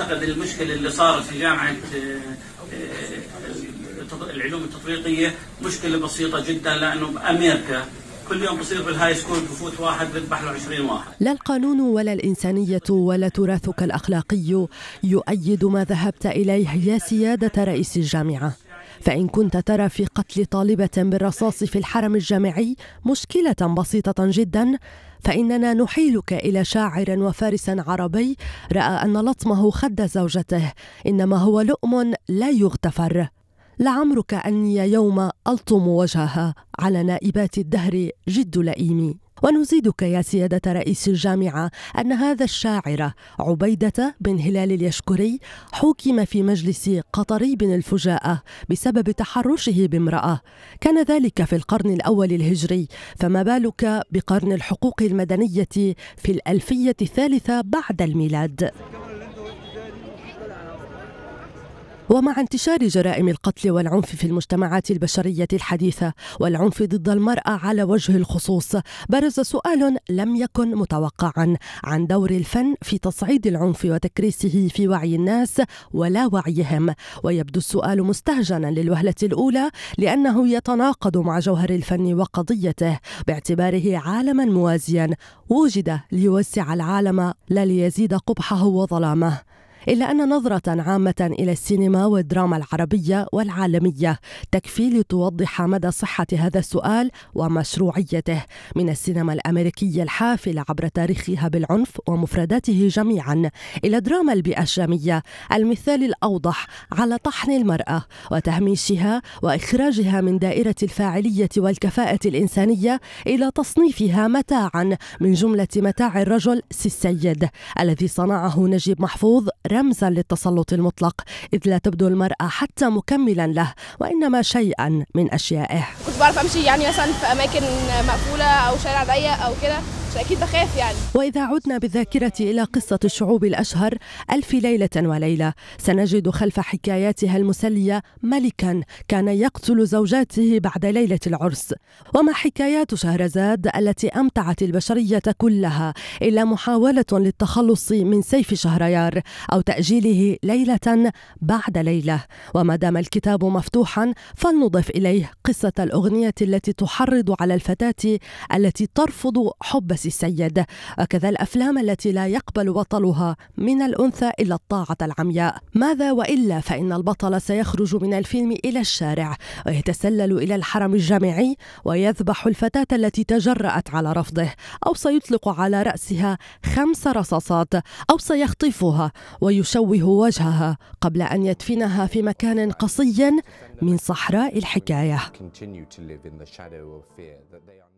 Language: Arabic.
اعتقد المشكله اللي صارت في جامعه آه، آه، آه، العلوم التطبيقيه مشكله بسيطه جدا لانه بامريكا كل يوم بصير بالهاي سكول بفوت واحد بذبح له 20 واحد لا القانون ولا الإنسانية ولا تراثك الأخلاقي يؤيد ما ذهبت إليه يا سيادة رئيس الجامعة فإن كنت ترى في قتل طالبة بالرصاص في الحرم الجامعي مشكلة بسيطة جدا فإننا نحيلك إلى شاعر وفارس عربي رأى أن لطمه خد زوجته إنما هو لؤم لا يغتفر لعمرك أني يوم ألطم وجهها على نائبات الدهر جد لئيمي ونزيدك يا سيادة رئيس الجامعة أن هذا الشاعر عبيدة بن هلال اليشكري حكم في مجلس قطري بن الفجاءة بسبب تحرشه بامرأة كان ذلك في القرن الأول الهجري فما بالك بقرن الحقوق المدنية في الألفية الثالثة بعد الميلاد ومع انتشار جرائم القتل والعنف في المجتمعات البشريه الحديثه والعنف ضد المراه على وجه الخصوص برز سؤال لم يكن متوقعا عن دور الفن في تصعيد العنف وتكريسه في وعي الناس ولا وعيهم ويبدو السؤال مستهجنا للوهله الاولى لانه يتناقض مع جوهر الفن وقضيته باعتباره عالما موازيا وجد ليوسع العالم لا ليزيد قبحه وظلامه إلا أن نظرة عامة إلى السينما والدراما العربية والعالمية تكفي لتوضح مدى صحة هذا السؤال ومشروعيته من السينما الأمريكية الحافلة عبر تاريخها بالعنف ومفرداته جميعا إلى دراما البيئة الشامية المثال الأوضح على طحن المرأة وتهميشها وإخراجها من دائرة الفاعلية والكفاءة الإنسانية إلى تصنيفها متاعا من جملة متاع الرجل سي السيد الذي صنعه نجيب محفوظ رمزا للتسلط المطلق إذ لا تبدو المرأة حتى مكملا له وإنما شيئا من أشيائه بعرف امشي يعني مثلا في اماكن مقفوله او شارع ضيق او كده اكيد بخاف يعني واذا عدنا بالذاكره الى قصه الشعوب الاشهر الف ليله وليله سنجد خلف حكاياتها المسليه ملكا كان يقتل زوجاته بعد ليله العرس وما حكايات شهرزاد التي امتعت البشريه كلها الا محاوله للتخلص من سيف شهريار او تاجيله ليله بعد ليله وما دام الكتاب مفتوحا فلنضف اليه قصه الاغنيه الأغنية التي تحرض على الفتاة التي ترفض حب السيد وكذا الأفلام التي لا يقبل بطلها من الأنثى إلا الطاعة العمياء ماذا وإلا فإن البطل سيخرج من الفيلم إلى الشارع ويتسلل إلى الحرم الجامعي ويذبح الفتاة التي تجرأت على رفضه أو سيطلق على رأسها خمس رصاصات أو سيخطفها ويشوه وجهها قبل أن يدفنها في مكان قصي من صحراء الحكاية live in the shadow of fear, that they are